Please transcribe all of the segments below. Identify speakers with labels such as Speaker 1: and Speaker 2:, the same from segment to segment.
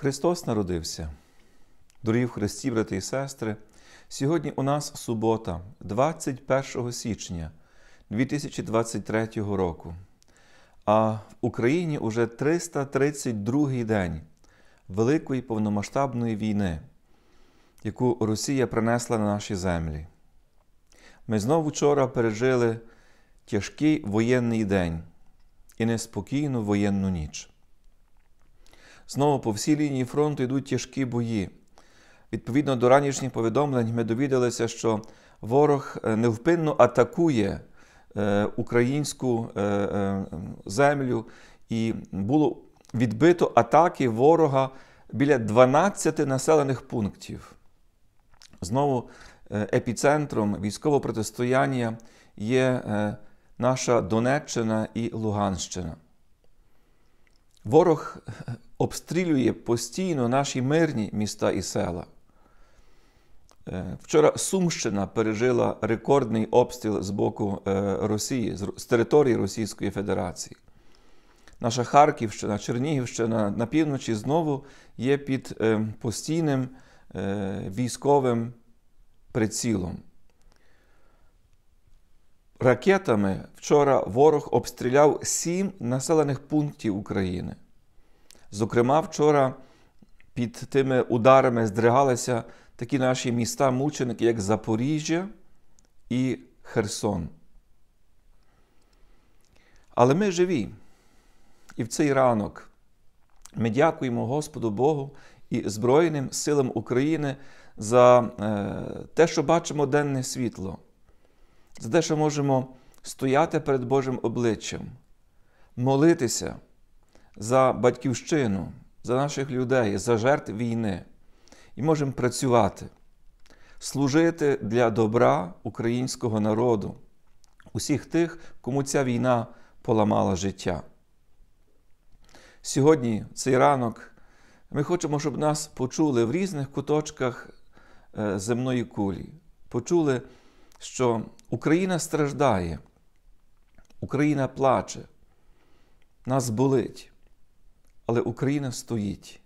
Speaker 1: Христос народився. Дорогі в Христі, брати і сестри, сьогодні у нас субота, 21 січня 2023 року, а в Україні уже 332-й день Великої повномасштабної війни, яку Росія принесла на наші землі. Ми знову вчора пережили тяжкий воєнний день і неспокійну воєнну ніч. Знову по всій лінії фронту йдуть тяжкі бої. Відповідно до ранішніх повідомлень, ми довідалися, що ворог е, невпинно атакує е, українську е, землю, і було відбито атаки ворога біля 12 населених пунктів. Знову епіцентром військового протистояння є наша Донеччина і Луганщина. Ворог обстрілює постійно наші мирні міста і села. Е, вчора Сумщина пережила рекордний обстріл з боку е, Росії, з території Російської Федерації. Наша Харківщина, Чернігівщина на півночі знову є під ем, постійним е, військовим прицілом. Ракетами вчора ворог обстріляв сім населених пунктів України. Зокрема, вчора під тими ударами здригалися такі наші міста-мученики, як Запоріжжя і Херсон. Але ми живі. І в цей ранок ми дякуємо Господу Богу і Збройним силам України за е, те, що бачимо денне світло. За те, що можемо стояти перед Божим обличчям, молитися за батьківщину, за наших людей, за жертв війни і можемо працювати, служити для добра українського народу, усіх тих, кому ця війна поламала життя. Сьогодні, цей ранок, ми хочемо, щоб нас почули в різних куточках е, земної кулі, почули, що Україна страждає, Україна плаче, нас болить, але Україна стоїть,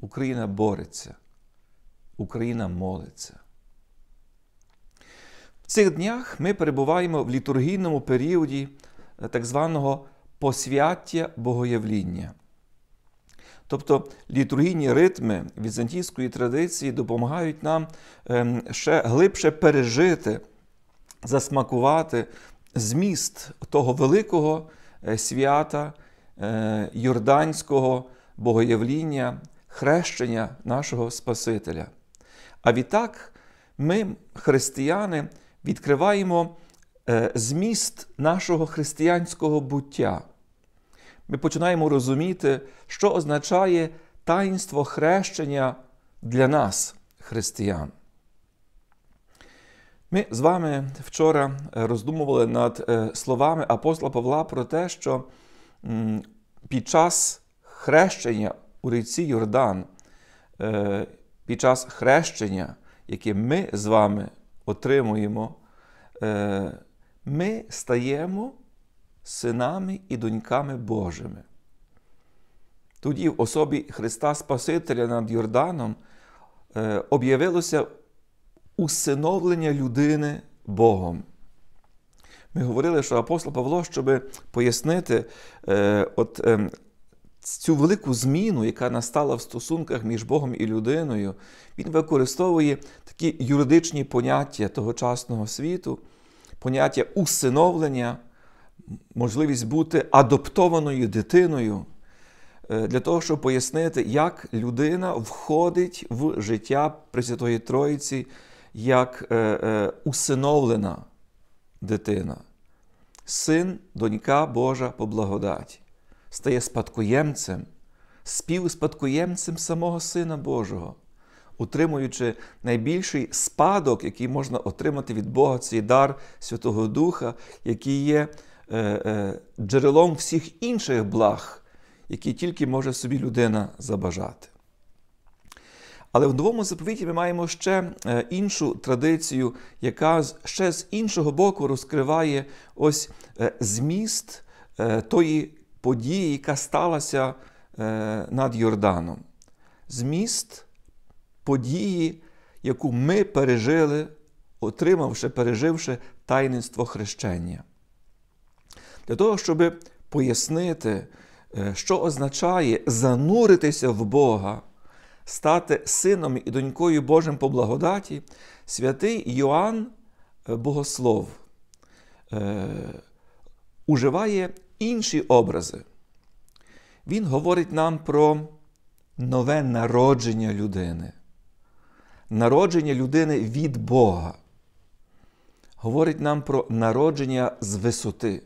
Speaker 1: Україна бореться, Україна молиться. В цих днях ми перебуваємо в літургійному періоді е, так званого посвяття богоявління. Тобто літургійні ритми візантійської традиції допомагають нам ем, ще глибше пережити засмакувати зміст того великого е, свята е, Йорданського богоявління, хрещення нашого Спасителя. А відтак ми, християни, відкриваємо е, зміст нашого християнського буття. Ми починаємо розуміти, що означає таїнство хрещення для нас, християн. Ми з вами вчора е, роздумували над е, словами апостола Павла про те, що під час хрещення у ріці Йордан, е, під час хрещення, яке ми з вами отримуємо, ми стаємо синами і доньками Божими. Тоді в особі Христа Спасителя над Йорданом об'явилося усиновлення людини Богом. Ми говорили, що апостол Павло, щоб пояснити е, от, е, цю велику зміну, яка настала в стосунках між Богом і людиною, він використовує такі юридичні поняття тогочасного світу, поняття усиновлення, можливість бути адоптованою дитиною, е, для того, щоб пояснити, як людина входить в життя Пресвятої Троїці як е, е, усиновлена дитина, син, донька Божа по благодаті, стає спадкоємцем, співспадкоємцем самого Сина Божого, утримуючи найбільший спадок, який можна отримати від Бога, цей дар Святого Духа, який є е, е, джерелом всіх інших благ, які тільки може собі людина забажати. Але в новому заповіті ми маємо ще е, іншу традицію, яка ще з іншого боку розкриває ось е, зміст е, тої події, яка сталася над Йорданом. Зміст події, яку ми пережили, отримавши, переживши таїнство хрещення. Для того, щоб пояснити, що означає зануритися в Бога стати сином і донькою Божим по благодаті, святий Йоанн е, Богослов е, уживає інші образи. Він говорить нам про нове народження людини, народження людини від Бога. Говорить нам про народження з висоти.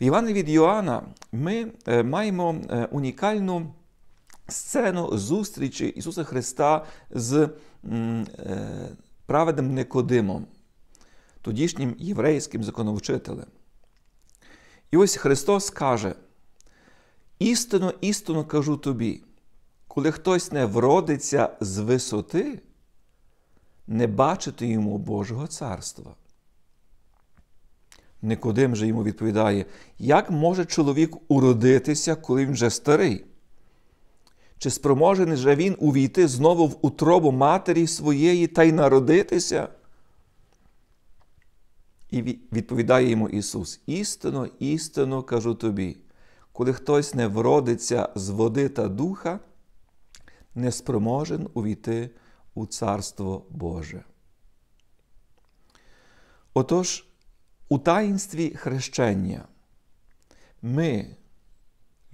Speaker 1: В Івана від Йоанна ми е, маємо е, унікальну сцену зустрічі Ісуса Христа з е, праведним Никодимом, тодішнім єврейським законовчителем. І ось Христос каже: Істину, істину кажу тобі, коли хтось не вродиться з висоти, не бачити йому Божого царства. Никодим же йому відповідає, як може чоловік уродитися, коли він вже старий? Чи спроможений же він увійти знову в утробу матері своєї та й народитися? І відповідає йому Ісус: істинно, істинно кажу тобі, коли хтось не вродиться з води та духа, не спроможен увійти у Царство Боже. Отож, у таїнстві хрещення ми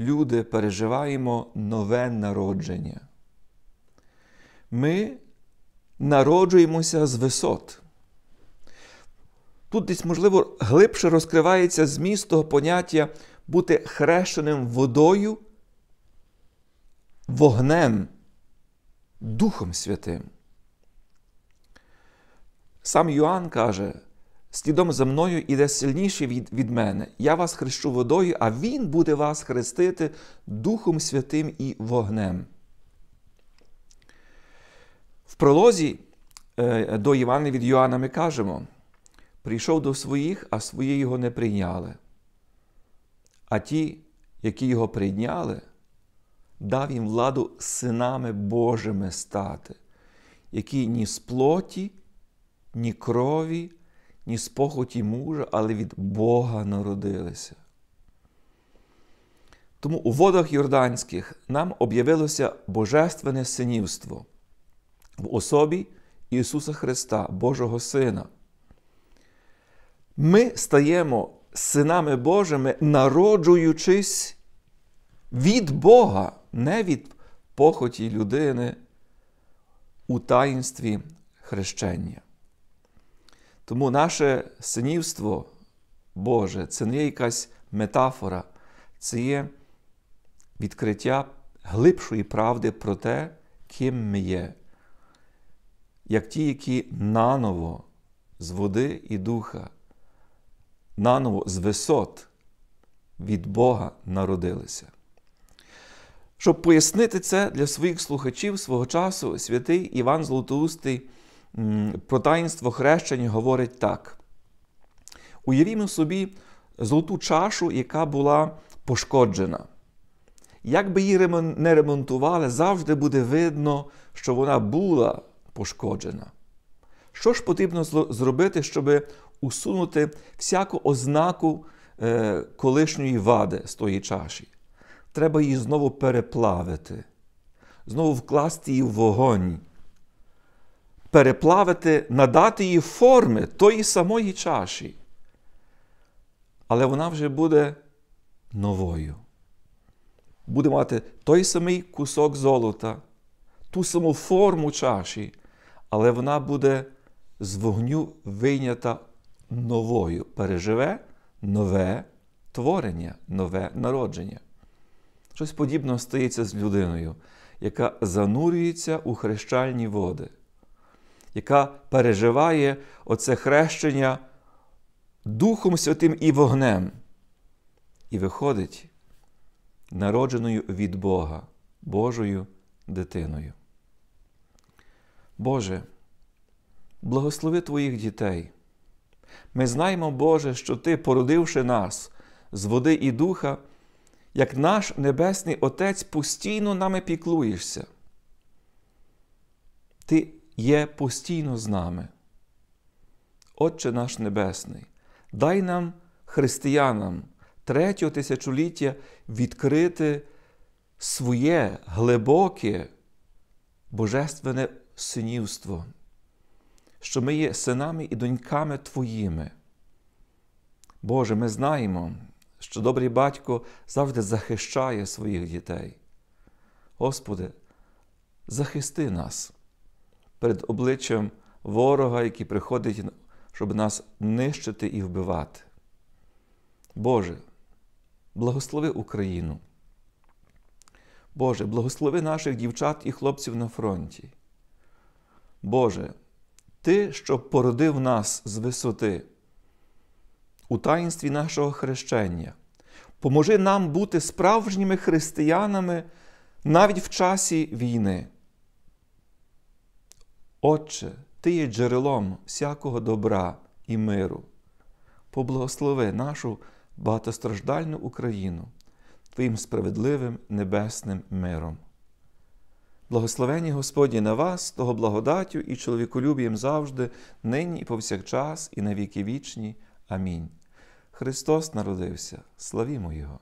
Speaker 1: люди переживаємо нове народження. Ми народжуємося з висот. Тут десь, можливо, глибше розкривається зміст того поняття бути хрещеним водою, вогнем, Духом Святим. Сам Йоанн каже, Слідом за мною іде сильніший від від мене. Я вас хрещу водою, а Він буде вас хрестити Духом Святим і вогнем. В пролозі е, до Івана від Йоанна ми кажемо: прийшов до своїх, а свої його не прийняли. А ті, які його прийняли, дав їм владу синами Божими стати, які ні з плоті, ні крові ні з похоті мужа, але від Бога народилися. Тому у водах Йорданських нам об'явилося божественне синівство в особі Ісуса Христа, Божого Сина. Ми стаємо синами Божими, народжуючись від Бога, не від похоті людини у таїнстві хрещення. Тому наше синівство Боже це не є якась метафора, це є відкриття глибшої правди про те, ким ми є, як ті, які наново з води і духа, наново з висот від Бога народилися. Щоб пояснити це для своїх слухачів свого часу, святий Іван Золотоустий про таїнство хрещення говорить так. Уявімо собі золоту чашу, яка була пошкоджена. Як би її не ремонтували, завжди буде видно, що вона була пошкоджена. Що ж потрібно зробити, щоб усунути всяку ознаку е, колишньої вади з тої чаші? Треба її знову переплавити, знову вкласти її в вогонь переплавити, надати їй форми тої самої чаші. Але вона вже буде новою. Буде мати той самий кусок золота, ту саму форму чаші, але вона буде з вогню вийнята новою, переживе нове творення, нове народження. Щось подібне стається з людиною, яка занурюється у хрещальні води яка переживає оце хрещення Духом Святим і вогнем, і виходить народженою від Бога, Божою дитиною. Боже, благослови Твоїх дітей. Ми знаємо, Боже, що Ти, породивши нас з води і духа, як наш Небесний Отець постійно нами піклуєшся. Ти є постійно з нами. Отче наш Небесний, дай нам, християнам третього тисячоліття відкрити своє глибоке божественне синівство, що ми є синами і доньками Твоїми. Боже, ми знаємо, що добрий батько завжди захищає своїх дітей. Господи, захисти нас перед обличчям ворога, який приходить, щоб нас нищити і вбивати. Боже, благослови Україну. Боже, благослови наших дівчат і хлопців на фронті. Боже, Ти, що породив нас з висоти у таїнстві нашого хрещення, поможи нам бути справжніми християнами навіть в часі війни. Отче, Ти є джерелом всякого добра і миру. Поблагослови нашу багатостраждальну Україну Твоїм справедливим небесним миром. Благословені Господі на вас, того благодаттю і чоловіколюбієм завжди, нині і повсякчас, і на віки вічні. Амінь. Христос народився, славімо Його!